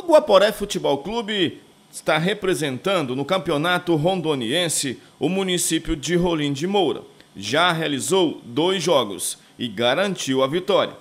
O Guaporé Futebol Clube está representando no Campeonato Rondoniense o município de Rolim de Moura. Já realizou dois jogos e garantiu a vitória.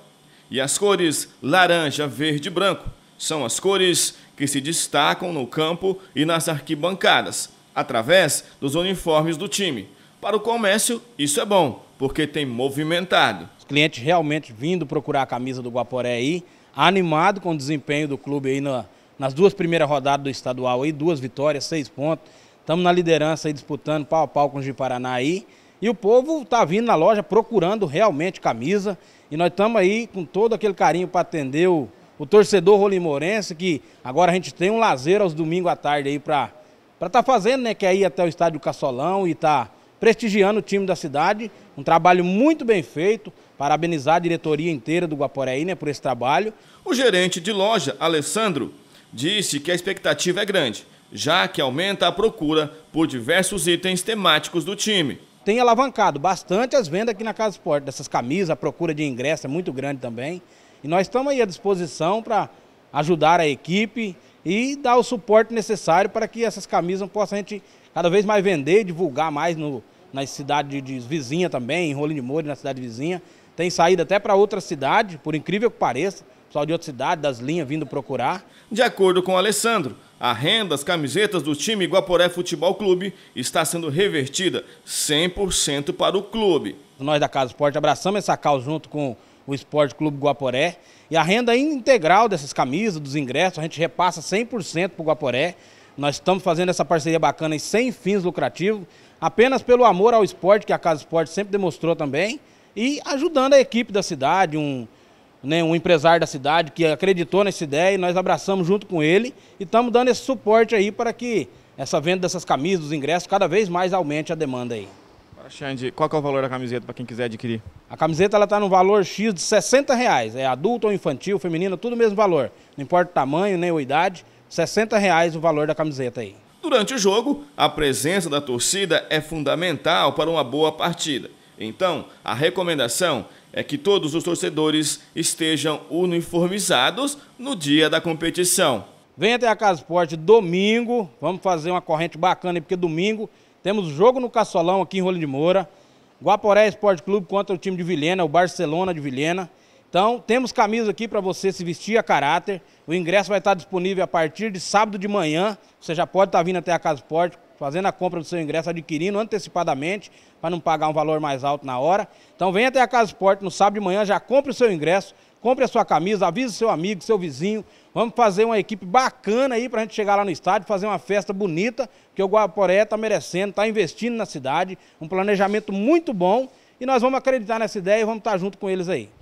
E as cores laranja, verde e branco são as cores que se destacam no campo e nas arquibancadas, através dos uniformes do time. Para o comércio, isso é bom, porque tem movimentado. Os clientes realmente vindo procurar a camisa do Guaporé aí, animado com o desempenho do clube aí na, nas duas primeiras rodadas do estadual aí, duas vitórias, seis pontos. Estamos na liderança aí disputando pau a pau com o Paraná aí. E o povo tá vindo na loja procurando realmente camisa. E nós estamos aí com todo aquele carinho para atender o, o torcedor rolimorense, que agora a gente tem um lazer aos domingos à tarde aí para estar tá fazendo, né? Que é ir até o estádio Caçolão e tá prestigiando o time da cidade, um trabalho muito bem feito, parabenizar a diretoria inteira do Guaporeí né, por esse trabalho. O gerente de loja, Alessandro, disse que a expectativa é grande, já que aumenta a procura por diversos itens temáticos do time. Tem alavancado bastante as vendas aqui na Casa Esporte, dessas camisas, a procura de ingresso é muito grande também. E nós estamos aí à disposição para ajudar a equipe, e dar o suporte necessário para que essas camisas possam a gente cada vez mais vender, divulgar mais no, nas cidades de, de vizinha também, em Rolim de Moura, na cidade vizinha. Tem saído até para outra cidade, por incrível que pareça, pessoal de outra cidade, das linhas vindo procurar. De acordo com o Alessandro, a renda das camisetas do time Guaporé Futebol Clube está sendo revertida 100% para o clube. Nós da Casa Esporte abraçamos essa causa junto com o Esporte Clube Guaporé. E a renda integral dessas camisas, dos ingressos, a gente repassa 100% para o Guaporé. Nós estamos fazendo essa parceria bacana e sem fins lucrativos, apenas pelo amor ao esporte, que a Casa Esporte sempre demonstrou também, e ajudando a equipe da cidade, um, né, um empresário da cidade que acreditou nessa ideia e nós abraçamos junto com ele e estamos dando esse suporte aí para que essa venda dessas camisas, dos ingressos, cada vez mais aumente a demanda aí. Xande, qual é o valor da camiseta para quem quiser adquirir? A camiseta ela está no valor X de 60 reais. É adulto ou infantil, feminina, tudo o mesmo valor. Não importa o tamanho nem a idade, 60 reais o valor da camiseta aí. Durante o jogo, a presença da torcida é fundamental para uma boa partida. Então, a recomendação é que todos os torcedores estejam uniformizados no dia da competição. Venha até a Casa Esporte domingo, vamos fazer uma corrente bacana porque domingo temos jogo no Caçolão aqui em Rolim de Moura. Guaporé Esporte Clube contra o time de Vilhena, o Barcelona de Vilhena. Então, temos camisas aqui para você se vestir a caráter. O ingresso vai estar disponível a partir de sábado de manhã. Você já pode estar tá vindo até a Casa Esporte, fazendo a compra do seu ingresso, adquirindo antecipadamente, para não pagar um valor mais alto na hora. Então, venha até a Casa Esporte no sábado de manhã, já compre o seu ingresso. Compre a sua camisa, avise seu amigo, seu vizinho. Vamos fazer uma equipe bacana aí para a gente chegar lá no estádio, fazer uma festa bonita, que o Guaporé está merecendo, está investindo na cidade. Um planejamento muito bom e nós vamos acreditar nessa ideia e vamos estar tá junto com eles aí.